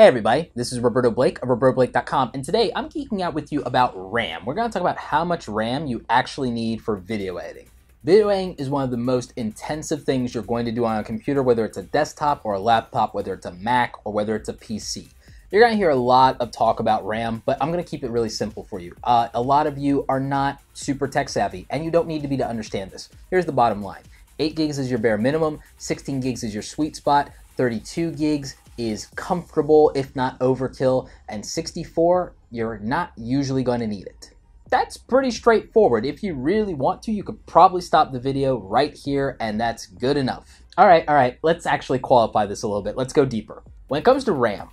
Hey everybody, this is Roberto Blake of RobertoBlake.com, and today I'm geeking out with you about RAM. We're going to talk about how much RAM you actually need for video editing. Video editing is one of the most intensive things you're going to do on a computer, whether it's a desktop or a laptop, whether it's a Mac or whether it's a PC. You're going to hear a lot of talk about RAM, but I'm going to keep it really simple for you. Uh, a lot of you are not super tech savvy, and you don't need to be to understand this. Here's the bottom line. 8 gigs is your bare minimum, 16 gigs is your sweet spot, 32 gigs is comfortable, if not overkill, and 64, you're not usually going to need it. That's pretty straightforward. If you really want to, you could probably stop the video right here, and that's good enough. All right, all right, let's actually qualify this a little bit. Let's go deeper. When it comes to RAM,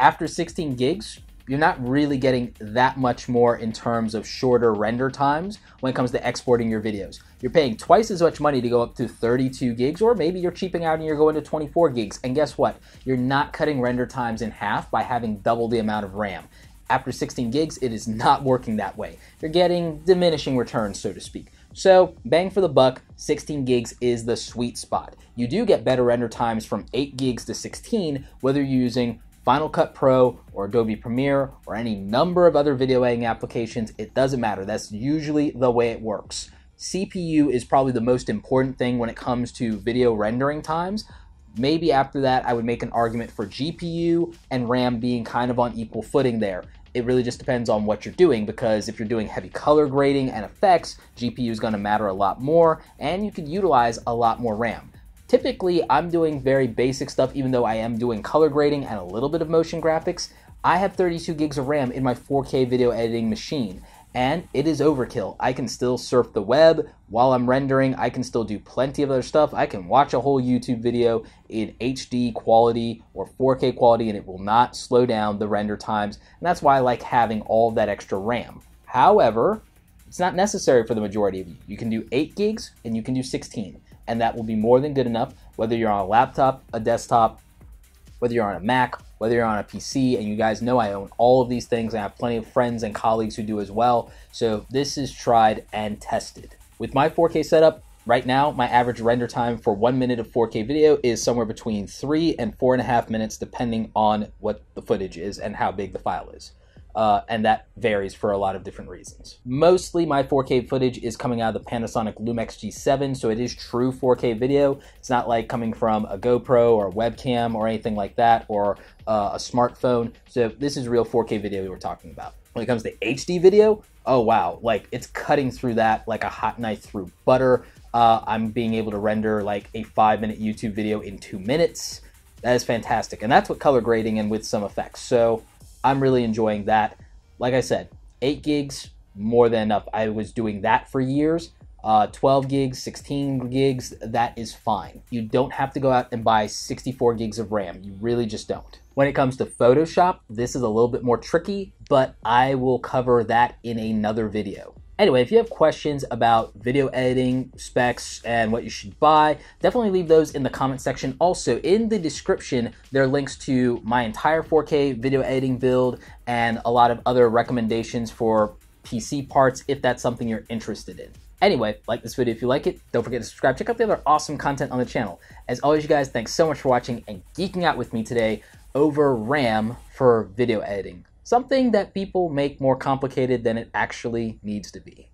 after 16 gigs, you're not really getting that much more in terms of shorter render times when it comes to exporting your videos. You're paying twice as much money to go up to 32 gigs, or maybe you're cheaping out and you're going to 24 gigs. And guess what? You're not cutting render times in half by having double the amount of RAM. After 16 gigs, it is not working that way. You're getting diminishing returns, so to speak. So, bang for the buck, 16 gigs is the sweet spot. You do get better render times from 8 gigs to 16, whether you're using Final Cut Pro or Adobe Premiere or any number of other video editing applications, it doesn't matter. That's usually the way it works. CPU is probably the most important thing when it comes to video rendering times. Maybe after that, I would make an argument for GPU and RAM being kind of on equal footing there. It really just depends on what you're doing because if you're doing heavy color grading and effects, GPU is going to matter a lot more and you could utilize a lot more RAM. Typically, I'm doing very basic stuff, even though I am doing color grading and a little bit of motion graphics. I have 32 gigs of RAM in my 4K video editing machine, and it is overkill. I can still surf the web while I'm rendering, I can still do plenty of other stuff. I can watch a whole YouTube video in HD quality or 4K quality, and it will not slow down the render times, and that's why I like having all that extra RAM. However, it's not necessary for the majority of you. You can do 8 gigs and you can do 16 and that will be more than good enough whether you're on a laptop, a desktop, whether you're on a Mac, whether you're on a PC, and you guys know I own all of these things. I have plenty of friends and colleagues who do as well. So this is tried and tested. With my 4K setup, right now, my average render time for one minute of 4K video is somewhere between three and four and a half minutes, depending on what the footage is and how big the file is. Uh, and that varies for a lot of different reasons. Mostly, my 4K footage is coming out of the Panasonic Lumix G7, so it is true 4K video. It's not like coming from a GoPro or a webcam or anything like that or uh, a smartphone. So, this is real 4K video we were talking about. When it comes to HD video, oh wow, like it's cutting through that like a hot knife through butter. Uh, I'm being able to render like a five minute YouTube video in two minutes. That is fantastic. And that's what color grading and with some effects. So, I'm really enjoying that. Like I said, eight gigs, more than enough. I was doing that for years. Uh, 12 gigs, 16 gigs, that is fine. You don't have to go out and buy 64 gigs of RAM. You really just don't. When it comes to Photoshop, this is a little bit more tricky, but I will cover that in another video. Anyway, if you have questions about video editing specs and what you should buy, definitely leave those in the comment section. Also, in the description, there are links to my entire 4K video editing build and a lot of other recommendations for PC parts if that's something you're interested in. Anyway, like this video if you like it. Don't forget to subscribe. Check out the other awesome content on the channel. As always, you guys, thanks so much for watching and geeking out with me today over RAM for video editing something that people make more complicated than it actually needs to be.